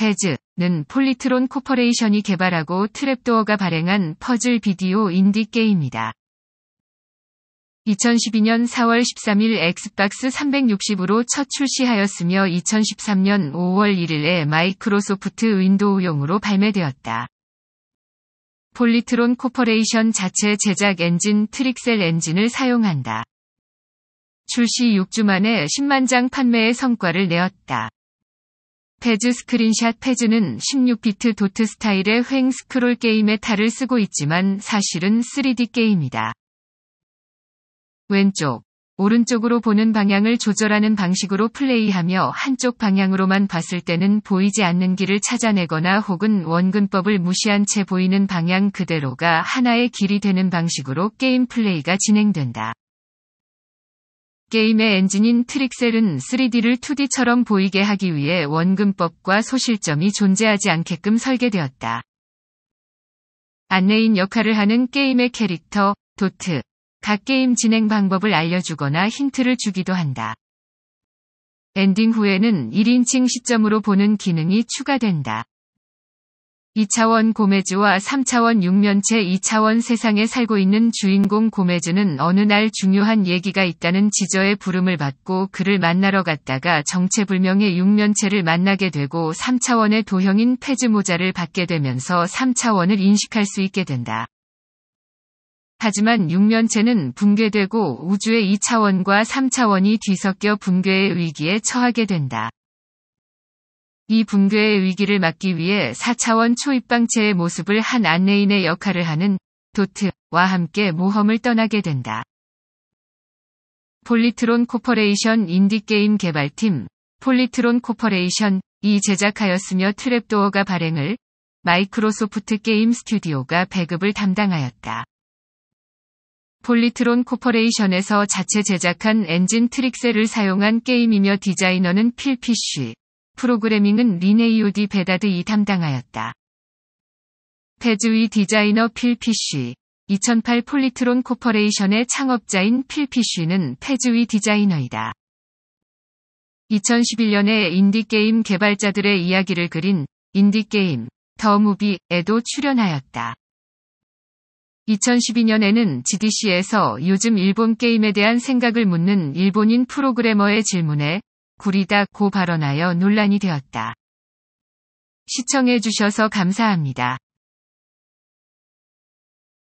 페즈는 폴리트론 코퍼레이션이 개발하고 트랩도어가 발행한 퍼즐 비디오 인디 게임이다. 2012년 4월 13일 엑스박스 360으로 첫 출시하였으며 2013년 5월 1일에 마이크로소프트 윈도우용으로 발매되었다. 폴리트론 코퍼레이션 자체 제작 엔진 트릭셀 엔진을 사용한다. 출시 6주 만에 10만 장 판매의 성과를 내었다. 페즈 스크린샷 페즈는 16비트 도트 스타일의 횡 스크롤 게임의 탈을 쓰고 있지만 사실은 3D 게임이다. 왼쪽, 오른쪽으로 보는 방향을 조절하는 방식으로 플레이하며 한쪽 방향으로만 봤을 때는 보이지 않는 길을 찾아내거나 혹은 원근법을 무시한 채 보이는 방향 그대로가 하나의 길이 되는 방식으로 게임 플레이가 진행된다. 게임의 엔진인 트릭셀은 3D를 2D처럼 보이게 하기 위해 원근법과 소실점이 존재하지 않게끔 설계되었다. 안내인 역할을 하는 게임의 캐릭터, 도트, 각 게임 진행 방법을 알려주거나 힌트를 주기도 한다. 엔딩 후에는 1인칭 시점으로 보는 기능이 추가된다. 2차원 고메즈와 3차원 육면체 2차원 세상에 살고 있는 주인공 고메즈는 어느 날 중요한 얘기가 있다는 지저의 부름을 받고 그를 만나러 갔다가 정체불명의 육면체를 만나게 되고 3차원의 도형인 페즈모자를 받게 되면서 3차원을 인식할 수 있게 된다. 하지만 육면체는 붕괴되고 우주의 2차원과 3차원이 뒤섞여 붕괴의 위기에 처하게 된다. 이 붕괴의 위기를 막기 위해 4차원 초입방체의 모습을 한 안내인의 역할을 하는 도트와 함께 모험을 떠나게 된다. 폴리트론 코퍼레이션 인디게임 개발팀 폴리트론 코퍼레이션이 제작하였으며 트랩도어가 발행을 마이크로소프트 게임 스튜디오가 배급을 담당하였다. 폴리트론 코퍼레이션에서 자체 제작한 엔진 트릭셀을 사용한 게임이며 디자이너는 필 피쉬, 프로그래밍은 리네이오 디 베다드이 담당하였다. 페즈위 디자이너 필 피쉬, 2008 폴리트론 코퍼레이션의 창업자인 필 피쉬는 페즈위 디자이너이다. 2011년에 인디게임 개발자들의 이야기를 그린 인디게임 더 무비에도 출연하였다. 2012년에는 GDC에서 요즘 일본 게임에 대한 생각을 묻는 일본인 프로그래머의 질문에 구리다고 발언하여 논란이 되었다. 시청해주셔서 감사합니다.